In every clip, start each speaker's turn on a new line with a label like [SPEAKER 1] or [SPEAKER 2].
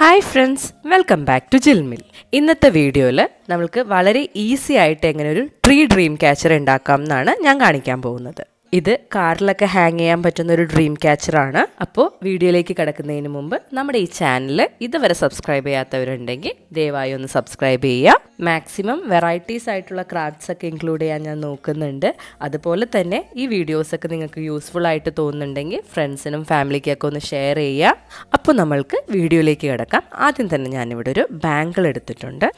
[SPEAKER 1] hi friends welcome back to Jhilmil ഇന്നത്തെ വീഡിയോയിൽ നമ്മൾക്ക് വളരെ ഈസി ആയിട്ട് എങ്ങനെ ഒരു ട്രീ ഡ്രീം ക്യാച്ചർ ഉണ്ടാക്കാം എന്നാണ് ഞാൻ കാണിക്കാൻ പോകുന്നത് ഇത് കാറിലൊക്കെ ഹാങ് ചെയ്യാൻ പറ്റുന്ന ഒരു ഡ്രീം ക്യാച്ചറാണ് അപ്പോൾ വീഡിയോയിലേക്ക് കിടക്കുന്നതിന് മുമ്പ് നമ്മുടെ ഈ ചാനൽ ഇതുവരെ സബ്സ്ക്രൈബ് ചെയ്യാത്തവരുണ്ടെങ്കിൽ ദയവായി ഒന്ന് സബ്സ്ക്രൈബ് ചെയ്യുക മാക്സിമം വെറൈറ്റീസ് ആയിട്ടുള്ള ക്രാഫ്റ്റ്സ് ഒക്കെ ഇൻക്ലൂഡ് ചെയ്യാൻ ഞാൻ നോക്കുന്നുണ്ട് അതുപോലെ തന്നെ ഈ വീഡിയോസൊക്കെ നിങ്ങൾക്ക് യൂസ്ഫുൾ ആയിട്ട് തോന്നുന്നുണ്ടെങ്കിൽ ഫ്രണ്ട്സിനും ഫാമിലിക്കൊക്കെ ഒന്ന് ഷെയർ ചെയ്യുക അപ്പോൾ നമ്മൾക്ക് വീഡിയോയിലേക്ക് കിടക്കാം ആദ്യം തന്നെ ഞാനിവിടെ ഒരു ബാങ്കിൾ എടുത്തിട്ടുണ്ട്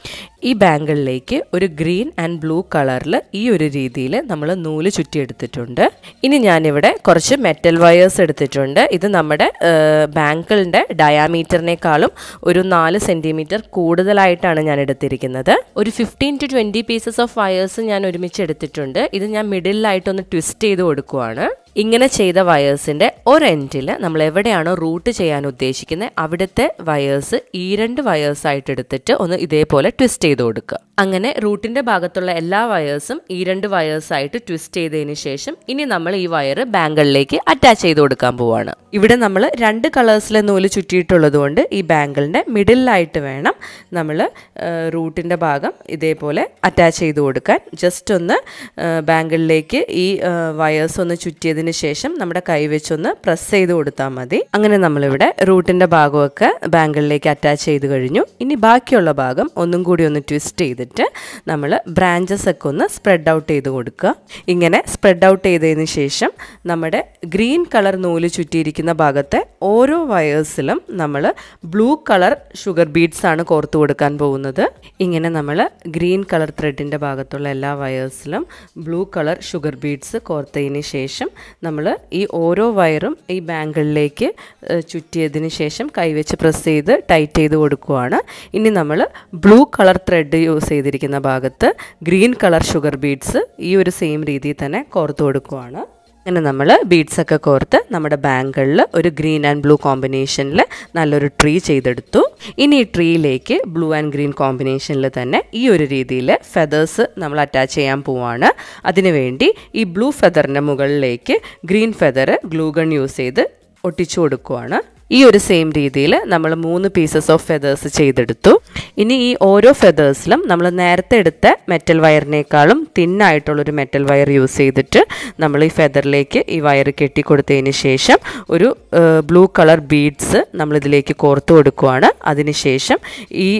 [SPEAKER 1] ഈ ബാങ്കിളിലേക്ക് ഒരു ഗ്രീൻ ആൻഡ് ബ്ലൂ കളറിൽ ഈ ഒരു രീതിയിൽ നമ്മൾ നൂല് ചുറ്റിയെടുത്തിട്ടുണ്ട് ഇനി ഞാനിവിടെ കുറച്ച് മെറ്റൽ വയേഴ്സ് എടുത്തിട്ടുണ്ട് ഇത് നമ്മുടെ ബാങ്കിളിൻ്റെ ഡയാമീറ്ററിനേക്കാളും ഒരു നാല് സെൻറ്റിമീറ്റർ കൂടുതലായിട്ടാണ് ഞാൻ എടുത്തിരിക്കുന്നത് ഒരു fifteen to twenty pieces of wires ഞാൻ ഒരുമിച്ച് എടുത്തിട്ടുണ്ട് ഇത് ഞാൻ മിഡിലായിട്ടൊന്ന് ട്വിസ്റ്റ് ചെയ്ത് കൊടുക്കുവാണ് ഇങ്ങനെ ചെയ്ത വയേഴ്സിൻ്റെ ഒരെൻഡിൽ നമ്മൾ എവിടെയാണോ റൂട്ട് ചെയ്യാൻ ഉദ്ദേശിക്കുന്നത് അവിടുത്തെ വയേഴ്സ് ഈ രണ്ട് വയേഴ്സായിട്ട് എടുത്തിട്ട് ഒന്ന് ഇതേപോലെ ട്വിസ്റ്റ് ചെയ്ത് കൊടുക്കുക അങ്ങനെ റൂട്ടിൻ്റെ ഭാഗത്തുള്ള എല്ലാ വയേഴ്സും ഈ രണ്ട് വയേഴ്സായിട്ട് ട്വിസ്റ്റ് ചെയ്തതിന് ശേഷം ഇനി നമ്മൾ ഈ വയർ ബാങ്കിളിലേക്ക് അറ്റാച്ച് ചെയ്ത് കൊടുക്കാൻ പോവാണ് ഇവിടെ നമ്മൾ രണ്ട് കളേഴ്സിലെ നൂല് ചുറ്റിയിട്ടുള്ളത് കൊണ്ട് ഈ ബാങ്കിളിൻ്റെ മിഡിലായിട്ട് വേണം നമ്മൾ റൂട്ടിൻ്റെ ഭാഗം ഇതേപോലെ അറ്റാച്ച് ചെയ്ത് കൊടുക്കാൻ ജസ്റ്റ് ഒന്ന് ബാങ്കിളിലേക്ക് ഈ വയേഴ്സ് ഒന്ന് ചുറ്റിയതിന് ചെയ്തതിന് ശേഷം നമ്മുടെ കൈവെച്ചൊന്ന് പ്രസ് ചെയ്ത് കൊടുത്താൽ മതി അങ്ങനെ നമ്മളിവിടെ റൂട്ടിന്റെ ഭാഗമൊക്കെ ബാങ്കിളിലേക്ക് അറ്റാച്ച് ചെയ്ത് കഴിഞ്ഞു ഇനി ബാക്കിയുള്ള ഭാഗം ഒന്നും കൂടി ഒന്ന് ട്വിസ്റ്റ് ചെയ്തിട്ട് നമ്മൾ ബ്രാഞ്ചസ് ഒക്കെ ഒന്ന് സ്പ്രെഡ് ഔട്ട് ചെയ്ത് കൊടുക്കുക ഇങ്ങനെ സ്പ്രെഡ് ഔട്ട് ചെയ്തതിന് ശേഷം നമ്മുടെ ഗ്രീൻ കളർ നൂല് ചുറ്റിയിരിക്കുന്ന ഭാഗത്തെ ഓരോ വയേഴ്സിലും നമ്മൾ ബ്ലൂ കളർ ഷുഗർ ബീഡ്സ് ആണ് കോർത്ത് കൊടുക്കാൻ പോകുന്നത് ഇങ്ങനെ നമ്മൾ ഗ്രീൻ കളർ ത്രെഡിൻ്റെ ഭാഗത്തുള്ള എല്ലാ വയേഴ്സിലും ബ്ലൂ കളർ ഷുഗർ ബീഡ്സ് കോർത്തതിന് ശേഷം നമ്മൾ ഈ ഓരോ വയറും ഈ ബാങ്കിളിലേക്ക് ചുറ്റിയതിന് ശേഷം കൈവച്ച് പ്രസ് ചെയ്ത് ടൈറ്റ് ചെയ്ത് കൊടുക്കുവാണ് ഇനി നമ്മൾ ബ്ലൂ കളർ ത്രെഡ് യൂസ് ചെയ്തിരിക്കുന്ന ഭാഗത്ത് ഗ്രീൻ കളർ ഷുഗർ ബീഡ്സ് ഈ ഒരു സെയിം രീതിയിൽ തന്നെ കോർത്ത് കൊടുക്കുവാണ് അങ്ങനെ നമ്മൾ ബീഡ്സൊക്കെ കോർത്ത് നമ്മുടെ ബാങ്കിളിൽ ഒരു ഗ്രീൻ ആൻഡ് ബ്ലൂ കോമ്പിനേഷനിൽ നല്ലൊരു ട്രീ ചെയ്തെടുത്തു ഇനി ഈ ട്രീയിലേക്ക് ബ്ലൂ ആൻഡ് ഗ്രീൻ കോമ്പിനേഷനിൽ തന്നെ ഈ ഒരു രീതിയിൽ ഫെതേഴ്സ് നമ്മൾ അറ്റാച്ച് ചെയ്യാൻ പോവാണ് അതിനുവേണ്ടി ഈ ബ്ലൂ ഫെതറിൻ്റെ മുകളിലേക്ക് green feather glue gun gun use ചെയ്ത് ഒട്ടിച്ചു കൊടുക്കുവാണ് ഈ ഒരു സെയിം രീതിയിൽ നമ്മൾ മൂന്ന് പീസസ് ഓഫ് ഫെതേഴ്സ് ചെയ്തെടുത്തു ഇനി ഈ ഓരോ ഫെതേഴ്സിലും നമ്മൾ നേരത്തെ എടുത്ത മെറ്റൽ വയറിനേക്കാളും തിന്നായിട്ടുള്ളൊരു മെറ്റൽ വയർ യൂസ് ചെയ്തിട്ട് നമ്മൾ ഈ ഫെതറിലേക്ക് ഈ വയർ കെട്ടി കൊടുത്തതിന് ശേഷം ഒരു ബ്ലൂ കളർ ബീഡ്സ് നമ്മളിതിലേക്ക് കോർത്ത് കൊടുക്കുവാണ് അതിനുശേഷം ഈ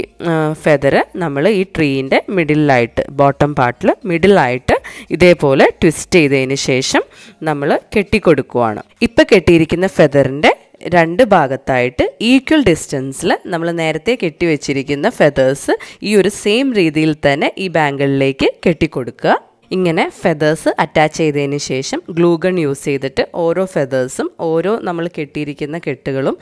[SPEAKER 1] ഫെതറ് നമ്മൾ ഈ ട്രീൻ്റെ മിഡിലായിട്ട് ബോട്ടം പാർട്ടിൽ മിഡിലായിട്ട് ഇതേപോലെ ട്വിസ്റ്റ് ചെയ്തതിന് ശേഷം നമ്മൾ കെട്ടിക്കൊടുക്കുവാണ് ഇപ്പം കെട്ടിയിരിക്കുന്ന ഫെതറിൻ്റെ രണ്ട് ഭാഗത്തായിട്ട് ഈക്വൽ ഡിസ്റ്റൻസിൽ നമ്മൾ നേരത്തെ കെട്ടിവെച്ചിരിക്കുന്ന ഫെതേഴ്സ് ഈ ഒരു സെയിം രീതിയിൽ തന്നെ ഈ ബാങ്കിളിലേക്ക് കെട്ടിക്കൊടുക്കുക ഇങ്ങനെ ഫെതേഴ്സ് അറ്റാച്ച് ചെയ്തതിന് ശേഷം ഗ്ലൂഗൺ യൂസ് ചെയ്തിട്ട് ഓരോ ഫെതേഴ്സും ഓരോ നമ്മൾ കെട്ടിയിരിക്കുന്ന കെട്ടുകളും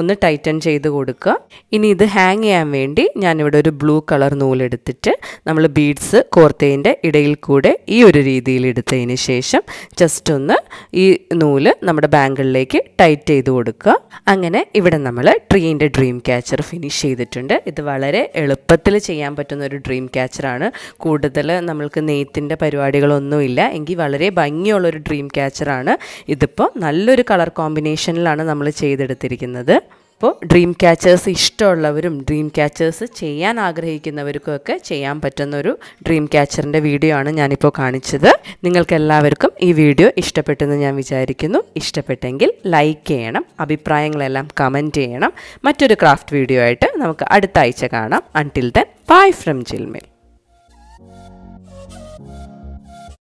[SPEAKER 1] ഒന്ന് ടൈറ്റൻ ചെയ്ത് കൊടുക്കുക ഇനി ഇത് ഹാങ് ചെയ്യാൻ വേണ്ടി ഞാനിവിടെ ഒരു ബ്ലൂ കളർ നൂലെടുത്തിട്ട് നമ്മൾ ബീഡ്സ് കോർത്തേൻ്റെ ഇടയിൽ കൂടെ ഈ ഒരു രീതിയിൽ എടുത്തതിന് ശേഷം ജസ്റ്റ് ഒന്ന് ഈ നൂല് നമ്മുടെ ബാങ്കിളിലേക്ക് ടൈറ്റ് ചെയ്ത് കൊടുക്കുക അങ്ങനെ ഇവിടെ നമ്മൾ ട്രീൻ്റെ ഡ്രീം ക്യാച്ചർ ഫിനിഷ് ചെയ്തിട്ടുണ്ട് ഇത് വളരെ എളുപ്പത്തിൽ ചെയ്യാൻ പറ്റുന്ന ഒരു ഡ്രീം ക്യാച്ചറാണ് കൂടുതൽ നമ്മൾക്ക് നെയ്ത്തിൻ്റെ അതിൻ്റെ പരിപാടികളൊന്നുമില്ല എങ്കിൽ വളരെ ഭംഗിയുള്ളൊരു ഡ്രീം ക്യാച്ചറാണ് ഇതിപ്പോൾ നല്ലൊരു കളർ കോമ്പിനേഷനിലാണ് നമ്മൾ ചെയ്തെടുത്തിരിക്കുന്നത് അപ്പോൾ ഡ്രീം ക്യാച്ചേഴ്സ് ഇഷ്ടമുള്ളവരും ഡ്രീം ക്യാച്ചേഴ്സ് ചെയ്യാൻ ആഗ്രഹിക്കുന്നവർക്കുമൊക്കെ ചെയ്യാൻ പറ്റുന്ന ഒരു ഡ്രീം ക്യാച്ചറിൻ്റെ വീഡിയോ ആണ് ഞാനിപ്പോൾ കാണിച്ചത് നിങ്ങൾക്ക് എല്ലാവർക്കും ഈ വീഡിയോ ഇഷ്ടപ്പെട്ടെന്ന് ഞാൻ വിചാരിക്കുന്നു ഇഷ്ടപ്പെട്ടെങ്കിൽ ലൈക്ക് ചെയ്യണം അഭിപ്രായങ്ങളെല്ലാം കമൻറ്റ് ചെയ്യണം മറ്റൊരു ക്രാഫ്റ്റ് വീഡിയോ ആയിട്ട് നമുക്ക് അടുത്ത ആഴ്ച കാണാം അൺടിൽ ദൻ ബൈ ഫ്രം ജിൽമിൽ